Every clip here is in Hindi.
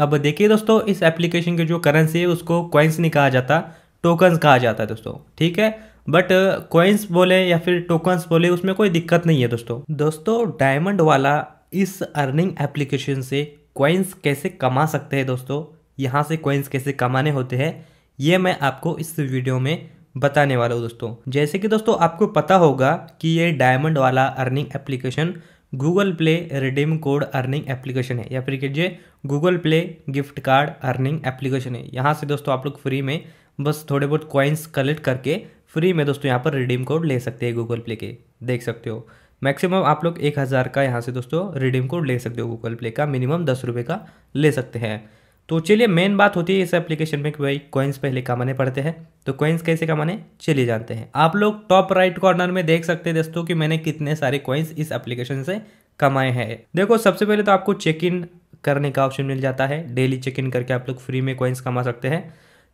अब देखिए दोस्तों इस एप्लीकेशन की जो करेंसी है उसको क्वाइंस नहीं कहा जाता टोकन्स कहा जाता है दोस्तों ठीक है बट क्वाइंस बोले या फिर टोकन्स बोले उसमें कोई दिक्कत नहीं है दोस्तों दोस्तों डायमंड वाला इस अर्निंग एप्लीकेशन से क्वाइंस कैसे कमा सकते हैं दोस्तों यहाँ से क्वाइंस कैसे कमाने होते हैं ये मैं आपको इस वीडियो में बताने वाला हूँ दोस्तों जैसे कि दोस्तों आपको पता होगा कि ये डायमंड वाला earning application Google Play redeem code earning application है या फिर कीजिए Google Play gift card earning application है यहाँ से दोस्तों आप लोग फ्री में बस थोड़े बहुत कॉइन्स कलेक्ट करके फ्री में दोस्तों यहाँ पर रिडीम कोड ले सकते हैं गूगल प्ले के देख सकते हो मैक्सिमम आप लोग एक हज़ार का यहाँ से दोस्तों रिडीम कोड ले सकते हो गूगल प्ले का मिनिमम दस रुपये का ले सकते हैं तो चलिए मेन बात होती है इस एप्लीकेशन में कि भाई कॉइन्स पहले कमाने पड़ते हैं तो कॉइन्स कैसे कमाने चलिए जानते हैं आप लोग टॉप राइट कॉर्नर में देख सकते हैं दोस्तों कि मैंने कितने सारे कॉइन्स इस एप्लीकेशन से कमाए हैं देखो सबसे पहले तो आपको चेक इन करने का ऑप्शन मिल जाता है डेली चेक इन करके आप लोग फ्री में कॉइन्स कमा सकते हैं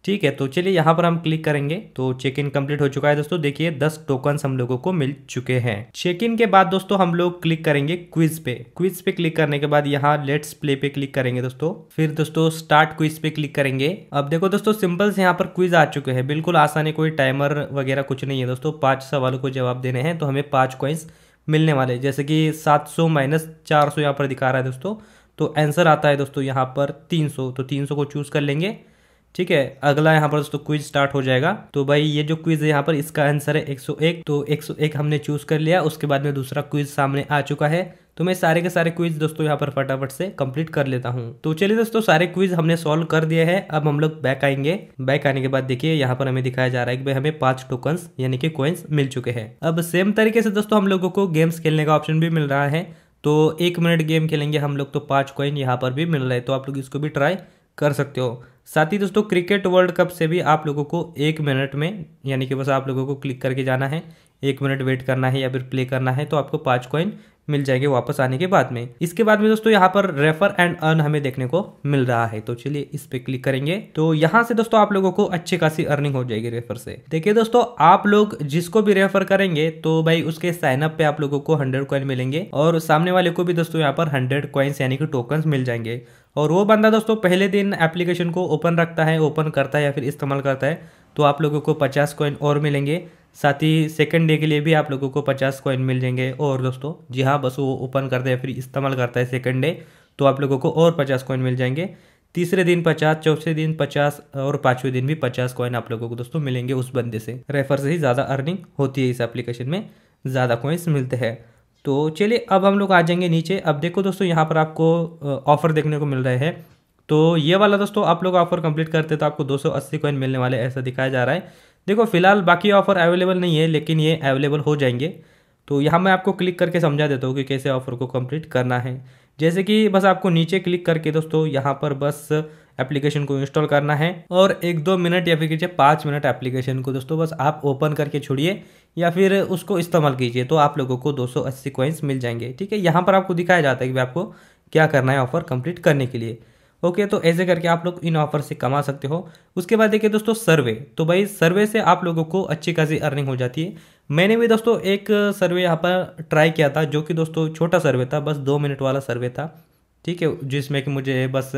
ठीक है तो चलिए यहाँ पर हम क्लिक करेंगे तो चेक इन कंप्लीट हो चुका है दोस्तों देखिए दस टोकन हम लोगों को मिल चुके हैं चेक इन के बाद दोस्तों हम लोग क्लिक करेंगे क्विज पे क्विज पे क्लिक करने के बाद यहाँ लेट्स प्ले पे क्लिक करेंगे दोस्तों फिर दोस्तों स्टार्ट क्विज पे क्लिक करेंगे अब देखो दोस्तों सिंपल से यहाँ पर क्विज आ चुके हैं बिल्कुल आसानी कोई टाइमर वगैरह कुछ नहीं है दोस्तों पांच सवालों को जवाब देने हैं तो हमें पांच कॉइन्स मिलने वाले जैसे कि सौ माइनस सौ यहाँ पर दिखा रहा है दोस्तों तो आंसर आता है दोस्तों यहाँ पर सौ तो सौ को चूज़ कर लेंगे ठीक है अगला यहाँ पर दोस्तों क्विज स्टार्ट हो जाएगा तो भाई ये जो क्विज है यहाँ पर इसका आंसर है 101 तो 101 हमने चूज कर लिया उसके बाद में दूसरा क्विज सामने आ चुका है तो मैं सारे के सारे क्विज दोस्तों यहाँ पर फटाफट से कंप्लीट कर लेता हूँ तो चलिए दोस्तों सारे क्विज हमने सॉल्व कर दिया है अब हम लोग बैक आएंगे बैक आने के बाद देखिए यहाँ पर हमें दिखाया जा रहा है कि भाई हमें पांच टोकन यानी कि क्वेंस मिल चुके हैं अब सेम तरीके से दोस्तों हम लोगों को गेम्स खेलने का ऑप्शन भी मिल रहा है तो एक मिनट गेम खेलेंगे हम लोग तो पांच क्वेंस यहाँ पर भी मिल रहा है तो आप लोग इसको भी ट्राई कर सकते हो साथ ही दोस्तों क्रिकेट वर्ल्ड कप से भी आप लोगों को एक मिनट में यानी कि बस आप लोगों को क्लिक करके जाना है एक मिनट वेट करना है या फिर प्ले करना है तो आपको पाँच कॉइन मिल जाएंगे वापस आने के बाद में इसके बाद में दोस्तों यहाँ पर रेफर एंड अर्न हमें देखने को मिल रहा है तो चलिए इस पे क्लिक करेंगे तो यहाँ से दोस्तों आप लोगों को अच्छी खासी अर्निंग हो जाएगी रेफर से देखिए दोस्तों आप लोग जिसको भी रेफर करेंगे तो भाई उसके साइनअप पे आप लोगों को हंड्रेड कॉइन मिलेंगे और सामने वाले को भी दोस्तों यहाँ पर हंड्रेड कॉइन्स यानी कि टोकन मिल जाएंगे और वो बंदा दोस्तों पहले दिन एप्लीकेशन को ओपन रखता है ओपन करता है या फिर इस्तेमाल करता है तो आप लोगों को पचास कॉइन और मिलेंगे साथ ही सेकेंड डे के लिए भी आप लोगों को पचास कॉइन मिल जाएंगे और दोस्तों जी हाँ बस वो ओपन करता है फिर इस्तेमाल करता है सेकेंड डे तो आप लोगों को और पचास कॉइन मिल जाएंगे तीसरे दिन पचास चौथे दिन पचास और पाँचवें दिन भी पचास कॉइन आप लोगों को दोस्तों मिलेंगे उस बंदे से रेफर से ही ज़्यादा अर्निंग होती है इस एप्लीकेशन में ज़्यादा कॉइन्स मिलते हैं तो चलिए अब हम लोग आ जाएंगे नीचे अब देखो दोस्तों यहाँ पर आपको ऑफ़र देखने को मिल रहे हैं तो ये वाला दोस्तों आप लोग ऑफ़र कंप्लीट करते तो आपको 280 सौ मिलने वाले ऐसा दिखाया जा रहा है देखो फिलहाल बाकी ऑफ़र अवेलेबल नहीं है लेकिन ये अवेलेबल हो जाएंगे तो यहाँ मैं आपको क्लिक करके समझा देता हूँ कि कैसे ऑफ़र को कंप्लीट करना है जैसे कि बस आपको नीचे क्लिक करके दोस्तों यहाँ पर बस एप्लीकेशन को इंस्टॉल करना है और एक दो मिनट या फिर कीजिए पाँच मिनट एप्लीकेशन को दोस्तों बस आप ओपन करके छोड़िए या फिर उसको इस्तेमाल कीजिए तो आप लोगों को 280 सौ मिल जाएंगे ठीक है यहाँ पर आपको दिखाया जाता है कि आपको क्या करना है ऑफर कंप्लीट करने के लिए ओके तो ऐसे करके आप लोग इन ऑफर से कमा सकते हो उसके बाद देखिए दोस्तों सर्वे तो भाई सर्वे से आप लोगों को अच्छी खासी अर्निंग हो जाती है मैंने भी दोस्तों एक सर्वे यहाँ पर ट्राई किया था जो कि दोस्तों छोटा सर्वे था बस दो मिनट वाला सर्वे था ठीक है जिसमें कि मुझे बस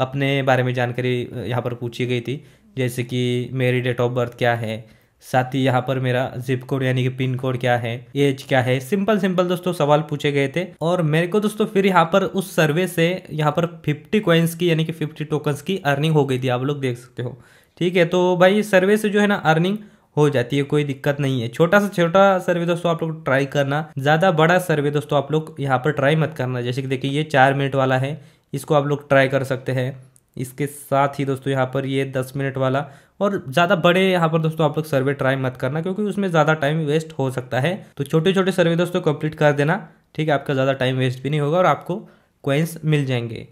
अपने बारे में जानकारी यहाँ पर पूछी गई थी जैसे कि मेरी डेट ऑफ बर्थ क्या है साथ ही यहाँ पर मेरा जिप कोड यानी कि पिन कोड क्या है एज क्या है सिंपल सिंपल दोस्तों सवाल पूछे गए थे और मेरे को दोस्तों फिर यहाँ पर उस सर्वे से यहाँ पर फिफ्टी क्वेंस की यानी कि फिफ्टी टोकन्स की अर्निंग हो गई थी आप लोग देख सकते हो ठीक है तो भाई सर्वे से जो है ना अर्निंग हो जाती है कोई दिक्कत नहीं है छोटा सा छोटा सर्वे दोस्तों आप लोग ट्राई करना ज़्यादा बड़ा सर्वे दोस्तों आप लोग यहाँ पर ट्राई मत करना जैसे कि देखिए ये चार मिनट वाला है इसको आप लोग ट्राई कर सकते हैं इसके साथ ही दोस्तों यहाँ पर ये दस मिनट वाला और ज़्यादा बड़े यहाँ पर दोस्तों आप लोग सर्वे ट्राई मत करना क्योंकि उसमें ज़्यादा टाइम वेस्ट हो सकता है तो छोटे छोटे सर्वे दोस्तों कंप्लीट कर देना ठीक है आपका ज़्यादा टाइम वेस्ट भी नहीं होगा और आपको क्वेंस मिल जाएंगे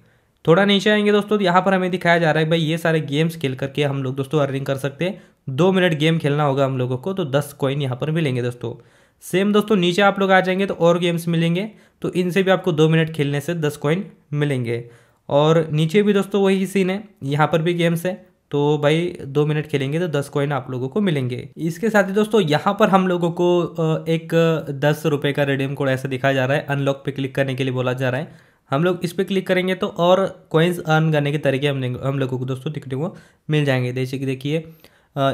थोड़ा नीचे आएंगे दोस्तों तो यहाँ पर हमें दिखाया जा रहा है भाई ये सारे गेम्स खेल करके हम लोग दोस्तों अर्निंग कर सकते हैं दो मिनट गेम खेलना होगा हम लोगों को तो दस कॉइन यहाँ पर मिलेंगे दोस्तों सेम दोस्तों नीचे आप लोग आ जाएंगे तो और गेम्स मिलेंगे तो इनसे भी आपको दो मिनट खेलने से दस कॉइन मिलेंगे और नीचे भी दोस्तों वही सीन है यहाँ पर भी गेम्स है तो भाई दो मिनट खेलेंगे तो दस कॉइन आप लोगों को मिलेंगे इसके साथ ही दोस्तों यहाँ पर हम लोगों को एक दस रुपये का रेडियम कोड ऐसा दिखाया जा रहा है अनलॉक पे क्लिक करने के लिए बोला जा रहा है हम लोग इस पर क्लिक करेंगे तो और कॉइन्स अर्न करने के तरीके हम हम लोगों को दोस्तों दिखने को मिल जाएंगे जैसे कि देखिए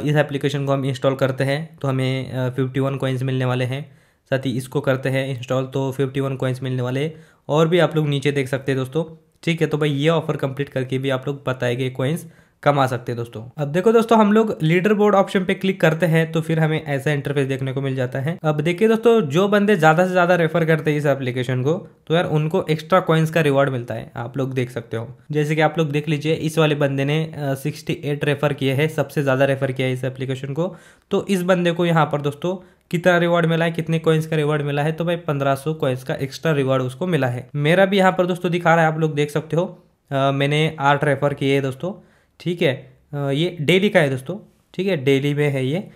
इस एप्लीकेशन को हम इंस्टॉल करते हैं तो हमें फिफ्टी वन कॉइन्स मिलने वाले हैं साथ ही इसको करते हैं इंस्टॉल तो फिफ्टी वन कॉइन्स मिलने वाले और भी आप लोग नीचे देख सकते हैं दोस्तों ठीक है तो भाई ये ऑफर कंप्लीट करके भी आप लोग बताए गए कॉइन्स कमा सकते हैं दोस्तों अब देखो दोस्तों हम लोग लीडर बोर्ड ऑप्शन पे क्लिक करते हैं तो फिर हमें ऐसा इंटरफेस देखने को मिल जाता है अब देखिए दोस्तों जो बंदे ज्यादा से ज्यादा रेफर करते हैं इस एप्लीकेशन को तो यार उनको एक्स्ट्रा कॉइन्स का रिवॉर्ड मिलता है आप लोग देख सकते हो जैसे कि आप लोग देख लीजिए इस वाले बंदे ने सिक्सटी रेफर किए है सबसे ज्यादा रेफर किया है इस एप्लीकेशन को तो इस बंदे को यहाँ पर दोस्तों कितना रिवॉर्ड मिला है कितने कॉइन्स का रिवॉर्ड मिला है तो भाई 1500 कॉइन्स का एक्स्ट्रा रिवॉर्ड उसको मिला है मेरा भी यहाँ पर दोस्तों दिखा रहा है आप लोग देख सकते हो आ, मैंने आठ रेफर किए है दोस्तों ठीक है आ, ये डेली का है दोस्तों ठीक है डेली में है ये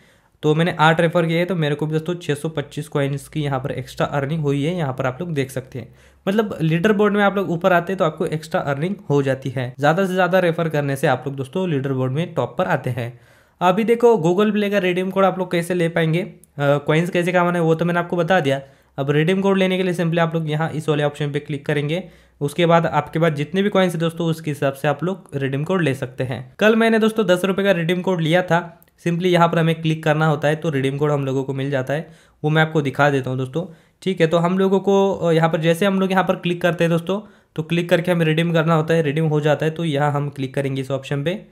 तो मैंने आठ रेफर किया है तो मेरे को भी दोस्तों छः कॉइन्स की यहाँ पर एक्स्ट्रा अर्निंग हुई है यहाँ पर आप लोग देख सकते हैं मतलब लीडर बोर्ड में आप लोग ऊपर आते हैं तो आपको एक्स्ट्रा अर्निंग हो जाती है ज़्यादा से ज़्यादा रेफर करने से आप लोग दोस्तों लीडर बोर्ड में टॉप पर आते हैं अभी देखो गूगल प्ले का रेडियम कोड आप लोग कैसे ले पाएंगे कॉइन्स कैसे कमाना है वो तो मैंने आपको बता दिया अब रिडीम कोड लेने के लिए सिंपली आप लोग यहाँ इस वाले ऑप्शन पे क्लिक करेंगे उसके बाद आपके पास जितने भी कॉइन्स है दोस्तों उसके हिसाब से आप लोग रिडीम कोड ले सकते हैं कल मैंने दोस्तों दस रुपये का रिडीम कोड लिया था सिंपली यहाँ पर हमें क्लिक करना होता है तो रिडीम कोड हम लोगों को मिल जाता है वो मैं आपको दिखा देता हूँ दोस्तों ठीक है तो हम लोगों को यहाँ पर जैसे हम लोग यहाँ पर क्लिक करते हैं दोस्तों तो क्लिक करके हमें रिडीम करना होता है रिडीम हो जाता है तो यहाँ हम क्लिक करेंगे इस ऑप्शन पर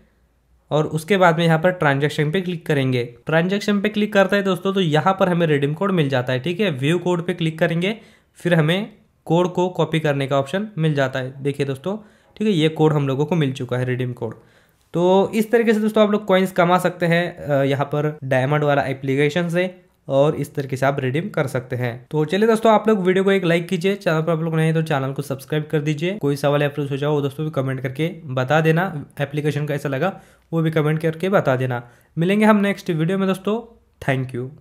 और उसके बाद में यहाँ पर ट्रांजेक्शन पे क्लिक करेंगे ट्रांजेक्शन पे क्लिक करता है दोस्तों तो यहाँ पर हमें रिडीम कोड मिल जाता है ठीक है व्यू कोड पे क्लिक करेंगे फिर हमें कोड को कॉपी करने का ऑप्शन मिल जाता है देखिए दोस्तों ठीक है ये कोड हम लोगों को मिल चुका है रिडीम कोड तो इस तरीके से दोस्तों आप लोग कॉइन्स कमा सकते हैं यहाँ पर डायमंड वाला एप्लीकेशन से और इस तरीके से आप रिडीम कर सकते हैं तो चलिए दोस्तों आप लोग वीडियो को एक लाइक कीजिए चैनल पर आप लोग नए तो चैनल को सब्सक्राइब कर दीजिए कोई सवाल या फिर सुझाव वो दोस्तों कमेंट करके बता देना एप्लीकेशन कैसा लगा वो भी कमेंट करके बता देना मिलेंगे हम नेक्स्ट वीडियो में दोस्तों थैंक यू